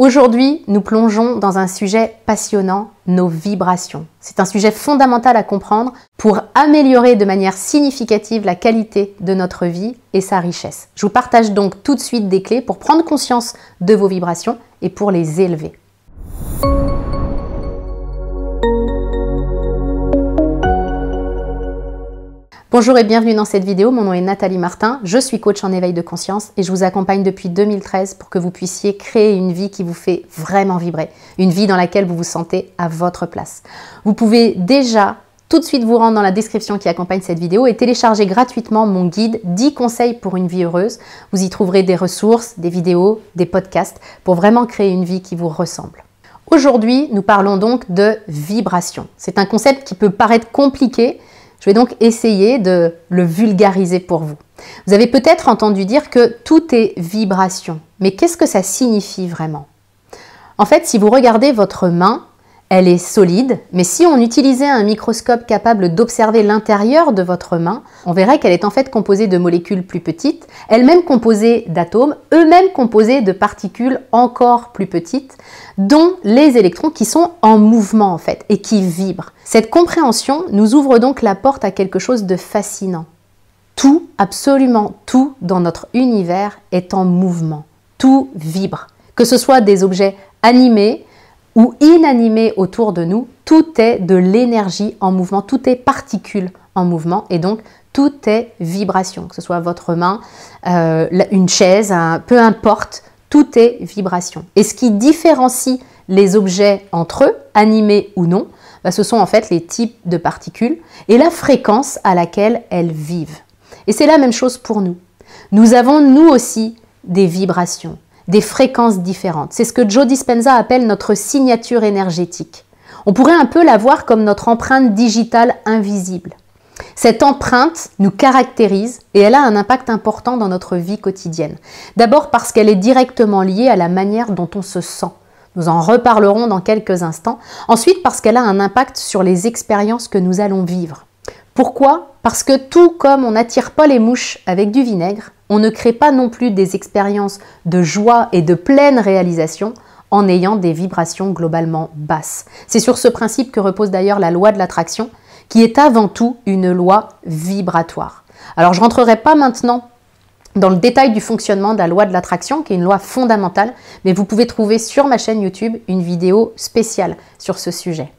Aujourd'hui, nous plongeons dans un sujet passionnant, nos vibrations. C'est un sujet fondamental à comprendre pour améliorer de manière significative la qualité de notre vie et sa richesse. Je vous partage donc tout de suite des clés pour prendre conscience de vos vibrations et pour les élever. Bonjour et bienvenue dans cette vidéo, mon nom est Nathalie Martin, je suis coach en éveil de conscience et je vous accompagne depuis 2013 pour que vous puissiez créer une vie qui vous fait vraiment vibrer, une vie dans laquelle vous vous sentez à votre place. Vous pouvez déjà tout de suite vous rendre dans la description qui accompagne cette vidéo et télécharger gratuitement mon guide 10 conseils pour une vie heureuse. Vous y trouverez des ressources, des vidéos, des podcasts pour vraiment créer une vie qui vous ressemble. Aujourd'hui, nous parlons donc de vibration. C'est un concept qui peut paraître compliqué, je vais donc essayer de le vulgariser pour vous. Vous avez peut-être entendu dire que tout est vibration, mais qu'est-ce que ça signifie vraiment En fait, si vous regardez votre main, elle est solide, mais si on utilisait un microscope capable d'observer l'intérieur de votre main, on verrait qu'elle est en fait composée de molécules plus petites, elles-mêmes composées d'atomes, eux-mêmes composés de particules encore plus petites, dont les électrons qui sont en mouvement en fait et qui vibrent. Cette compréhension nous ouvre donc la porte à quelque chose de fascinant. Tout, absolument tout dans notre univers est en mouvement. Tout vibre. Que ce soit des objets animés, ou inanimé autour de nous, tout est de l'énergie en mouvement, tout est particule en mouvement et donc tout est vibration, que ce soit votre main, euh, une chaise, peu importe, tout est vibration. Et ce qui différencie les objets entre eux, animés ou non, bah, ce sont en fait les types de particules et la fréquence à laquelle elles vivent. Et c'est la même chose pour nous. Nous avons nous aussi des vibrations, des fréquences différentes. C'est ce que Joe Dispenza appelle notre signature énergétique. On pourrait un peu la voir comme notre empreinte digitale invisible. Cette empreinte nous caractérise et elle a un impact important dans notre vie quotidienne. D'abord parce qu'elle est directement liée à la manière dont on se sent. Nous en reparlerons dans quelques instants. Ensuite parce qu'elle a un impact sur les expériences que nous allons vivre. Pourquoi Parce que tout comme on n'attire pas les mouches avec du vinaigre, on ne crée pas non plus des expériences de joie et de pleine réalisation en ayant des vibrations globalement basses. C'est sur ce principe que repose d'ailleurs la loi de l'attraction, qui est avant tout une loi vibratoire. Alors je ne rentrerai pas maintenant dans le détail du fonctionnement de la loi de l'attraction, qui est une loi fondamentale, mais vous pouvez trouver sur ma chaîne YouTube une vidéo spéciale sur ce sujet.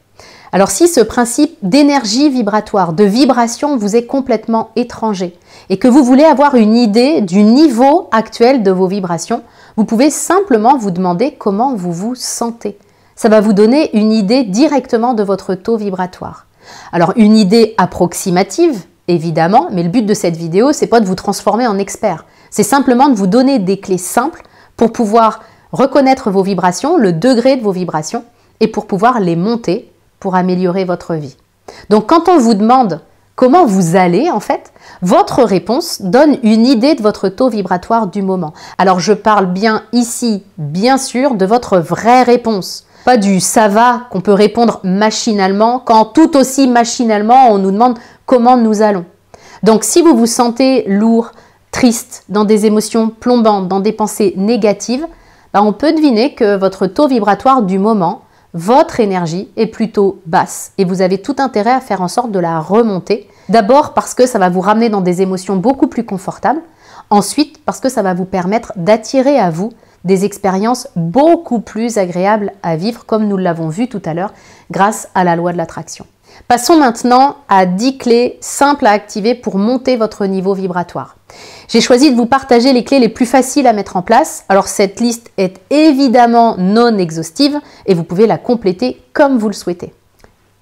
Alors si ce principe d'énergie vibratoire, de vibration vous est complètement étranger et que vous voulez avoir une idée du niveau actuel de vos vibrations, vous pouvez simplement vous demander comment vous vous sentez. Ça va vous donner une idée directement de votre taux vibratoire. Alors une idée approximative, évidemment, mais le but de cette vidéo, c'est pas de vous transformer en expert. C'est simplement de vous donner des clés simples pour pouvoir reconnaître vos vibrations, le degré de vos vibrations, et pour pouvoir les monter pour améliorer votre vie. Donc quand on vous demande comment vous allez en fait, votre réponse donne une idée de votre taux vibratoire du moment. Alors je parle bien ici, bien sûr, de votre vraie réponse. Pas du ça va qu'on peut répondre machinalement quand tout aussi machinalement on nous demande comment nous allons. Donc si vous vous sentez lourd, triste, dans des émotions plombantes, dans des pensées négatives, ben, on peut deviner que votre taux vibratoire du moment votre énergie est plutôt basse et vous avez tout intérêt à faire en sorte de la remonter. D'abord parce que ça va vous ramener dans des émotions beaucoup plus confortables. Ensuite parce que ça va vous permettre d'attirer à vous des expériences beaucoup plus agréables à vivre comme nous l'avons vu tout à l'heure grâce à la loi de l'attraction. Passons maintenant à 10 clés simples à activer pour monter votre niveau vibratoire. J'ai choisi de vous partager les clés les plus faciles à mettre en place. Alors cette liste est évidemment non exhaustive et vous pouvez la compléter comme vous le souhaitez.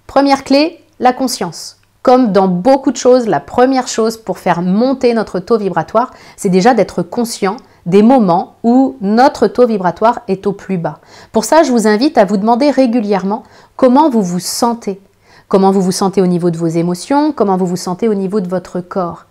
Première clé, la conscience. Comme dans beaucoup de choses, la première chose pour faire monter notre taux vibratoire, c'est déjà d'être conscient des moments où notre taux vibratoire est au plus bas. Pour ça, je vous invite à vous demander régulièrement comment vous vous sentez Comment vous vous sentez au niveau de vos émotions, comment vous vous sentez au niveau de votre corps.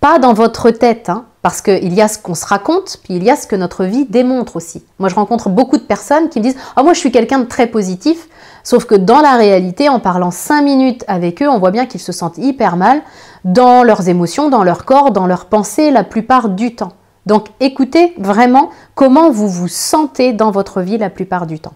Pas dans votre tête, hein, parce qu'il y a ce qu'on se raconte, puis il y a ce que notre vie démontre aussi. Moi, je rencontre beaucoup de personnes qui me disent Ah, moi, je suis quelqu'un de très positif, sauf que dans la réalité, en parlant 5 minutes avec eux, on voit bien qu'ils se sentent hyper mal dans leurs émotions, dans leur corps, dans leurs pensées la plupart du temps. Donc, écoutez vraiment comment vous vous sentez dans votre vie la plupart du temps.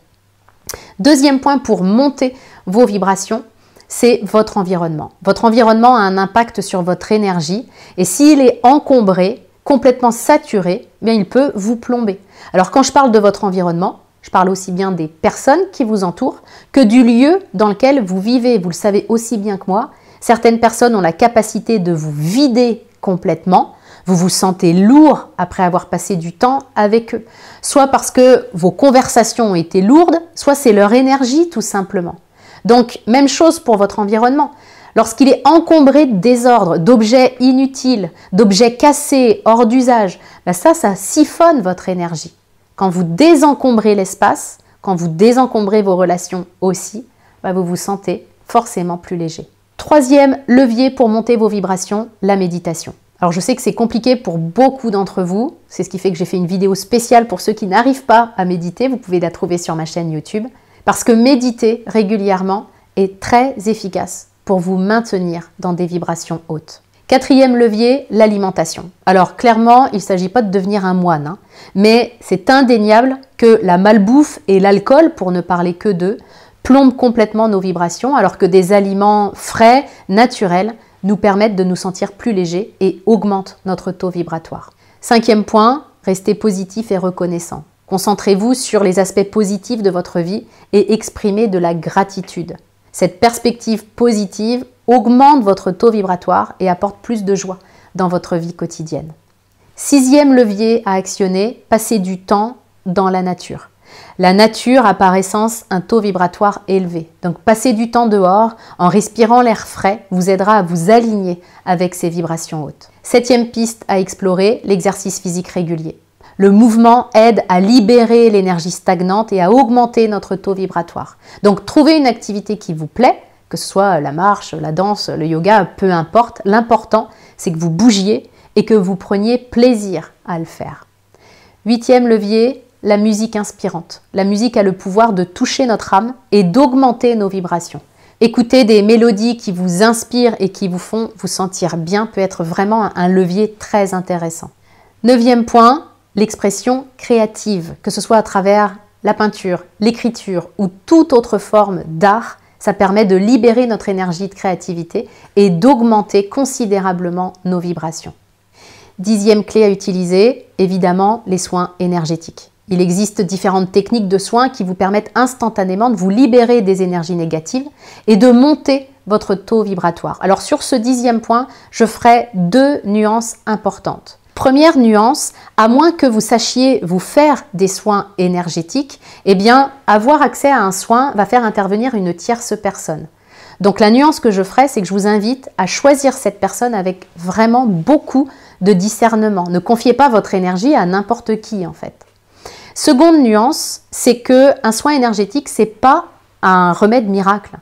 Deuxième point pour monter vos vibrations, c'est votre environnement. Votre environnement a un impact sur votre énergie et s'il est encombré, complètement saturé, eh bien il peut vous plomber. Alors quand je parle de votre environnement, je parle aussi bien des personnes qui vous entourent que du lieu dans lequel vous vivez. Vous le savez aussi bien que moi, certaines personnes ont la capacité de vous vider complètement. Vous vous sentez lourd après avoir passé du temps avec eux. Soit parce que vos conversations ont été lourdes, soit c'est leur énergie tout simplement. Donc, même chose pour votre environnement. Lorsqu'il est encombré de désordre, d'objets inutiles, d'objets cassés, hors d'usage, ben ça, ça siphonne votre énergie. Quand vous désencombrez l'espace, quand vous désencombrez vos relations aussi, ben vous vous sentez forcément plus léger. Troisième levier pour monter vos vibrations, la méditation. Alors je sais que c'est compliqué pour beaucoup d'entre vous, c'est ce qui fait que j'ai fait une vidéo spéciale pour ceux qui n'arrivent pas à méditer, vous pouvez la trouver sur ma chaîne YouTube. Parce que méditer régulièrement est très efficace pour vous maintenir dans des vibrations hautes. Quatrième levier, l'alimentation. Alors clairement, il ne s'agit pas de devenir un moine, hein, mais c'est indéniable que la malbouffe et l'alcool, pour ne parler que d'eux, plombent complètement nos vibrations, alors que des aliments frais, naturels, nous permettent de nous sentir plus légers et augmentent notre taux vibratoire. Cinquième point, rester positif et reconnaissant. Concentrez-vous sur les aspects positifs de votre vie et exprimez de la gratitude. Cette perspective positive augmente votre taux vibratoire et apporte plus de joie dans votre vie quotidienne. Sixième levier à actionner, passez du temps dans la nature. La nature a par essence un taux vibratoire élevé. Donc passer du temps dehors en respirant l'air frais vous aidera à vous aligner avec ces vibrations hautes. Septième piste à explorer, l'exercice physique régulier. Le mouvement aide à libérer l'énergie stagnante et à augmenter notre taux vibratoire. Donc trouvez une activité qui vous plaît, que ce soit la marche, la danse, le yoga, peu importe. L'important, c'est que vous bougiez et que vous preniez plaisir à le faire. Huitième levier, la musique inspirante. La musique a le pouvoir de toucher notre âme et d'augmenter nos vibrations. Écouter des mélodies qui vous inspirent et qui vous font vous sentir bien peut être vraiment un levier très intéressant. Neuvième point, l'expression créative, que ce soit à travers la peinture, l'écriture ou toute autre forme d'art, ça permet de libérer notre énergie de créativité et d'augmenter considérablement nos vibrations. Dixième clé à utiliser, évidemment, les soins énergétiques. Il existe différentes techniques de soins qui vous permettent instantanément de vous libérer des énergies négatives et de monter votre taux vibratoire. Alors sur ce dixième point, je ferai deux nuances importantes. Première nuance, à moins que vous sachiez vous faire des soins énergétiques, eh bien, avoir accès à un soin va faire intervenir une tierce personne. Donc la nuance que je ferai, c'est que je vous invite à choisir cette personne avec vraiment beaucoup de discernement. Ne confiez pas votre énergie à n'importe qui en fait. Seconde nuance, c'est que un soin énergétique, n'est pas un remède miracle.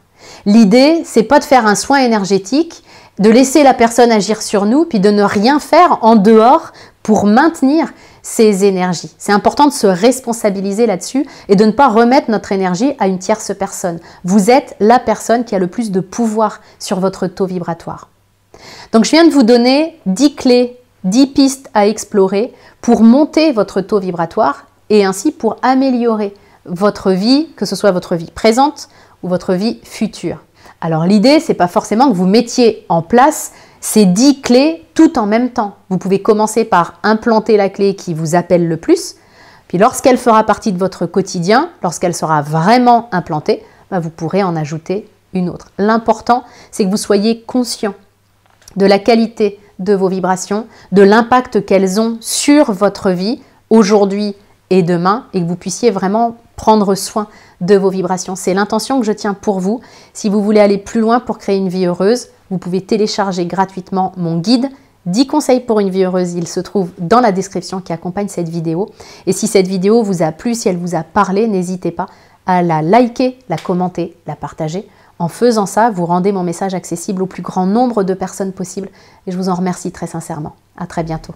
L'idée, c'est pas de faire un soin énergétique de laisser la personne agir sur nous, puis de ne rien faire en dehors pour maintenir ses énergies. C'est important de se responsabiliser là-dessus et de ne pas remettre notre énergie à une tierce personne. Vous êtes la personne qui a le plus de pouvoir sur votre taux vibratoire. Donc je viens de vous donner 10 clés, 10 pistes à explorer pour monter votre taux vibratoire et ainsi pour améliorer votre vie, que ce soit votre vie présente ou votre vie future. Alors l'idée, c'est pas forcément que vous mettiez en place ces dix clés tout en même temps. Vous pouvez commencer par implanter la clé qui vous appelle le plus, puis lorsqu'elle fera partie de votre quotidien, lorsqu'elle sera vraiment implantée, bah, vous pourrez en ajouter une autre. L'important, c'est que vous soyez conscient de la qualité de vos vibrations, de l'impact qu'elles ont sur votre vie aujourd'hui et demain, et que vous puissiez vraiment prendre soin de vos vibrations. C'est l'intention que je tiens pour vous. Si vous voulez aller plus loin pour créer une vie heureuse, vous pouvez télécharger gratuitement mon guide 10 conseils pour une vie heureuse, il se trouve dans la description qui accompagne cette vidéo. Et si cette vidéo vous a plu, si elle vous a parlé, n'hésitez pas à la liker, la commenter, la partager. En faisant ça, vous rendez mon message accessible au plus grand nombre de personnes possible. Et je vous en remercie très sincèrement. À très bientôt.